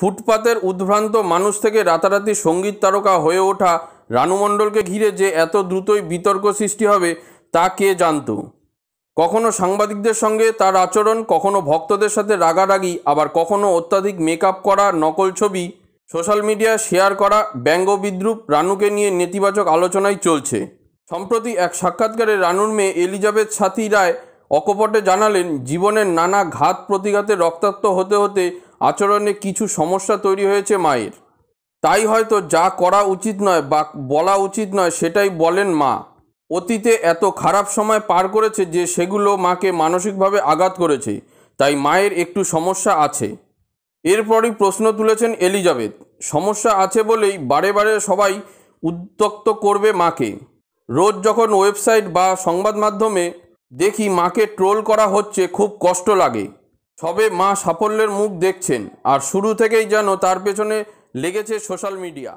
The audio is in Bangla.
ফুটপাতের উদ্ভ্রান্ত মানুষ থেকে রাতারাতি সঙ্গীত তারকা হয়ে ওঠা রানু মণ্ডলকে ঘিরে যে এত দ্রুতই বিতর্ক সৃষ্টি হবে তা কে জানত কখনো সাংবাদিকদের সঙ্গে তার আচরণ কখনো ভক্তদের সাথে রাগারাগি আবার কখনো অত্যাধিক মেকআপ করা নকল ছবি সোশ্যাল মিডিয়া শেয়ার করা ব্যঙ্গ বিদ্রুপ রানুকে নিয়ে নেতিবাচক আলোচনাই চলছে সম্প্রতি এক সাক্ষাৎকারে রানুর মেয়ে এলিজাবেথ সাথী রায় অকপটে জানালেন জীবনের নানা ঘাত প্রতিঘাতে রক্তাক্ত হতে হতে আচরণে কিছু সমস্যা তৈরি হয়েছে মায়ের তাই হয়তো যা করা উচিত নয় বা বলা উচিত নয় সেটাই বলেন মা অতীতে এত খারাপ সময় পার করেছে যে সেগুলো মাকে মানসিকভাবে আঘাত করেছে তাই মায়ের একটু সমস্যা আছে এরপরই প্রশ্ন তুলেছেন এলিজাবেথ সমস্যা আছে বলেই বারে বারে সবাই উদ্যক্ত করবে মাকে রোজ যখন ওয়েবসাইট বা সংবাদ মাধ্যমে দেখি মাকে ট্রোল করা হচ্ছে খুব কষ্ট লাগে সবে মা সাফল্যের মুখ দেখছেন আর শুরু থেকেই যেন তার পেছনে লেগেছে সোশ্যাল মিডিয়া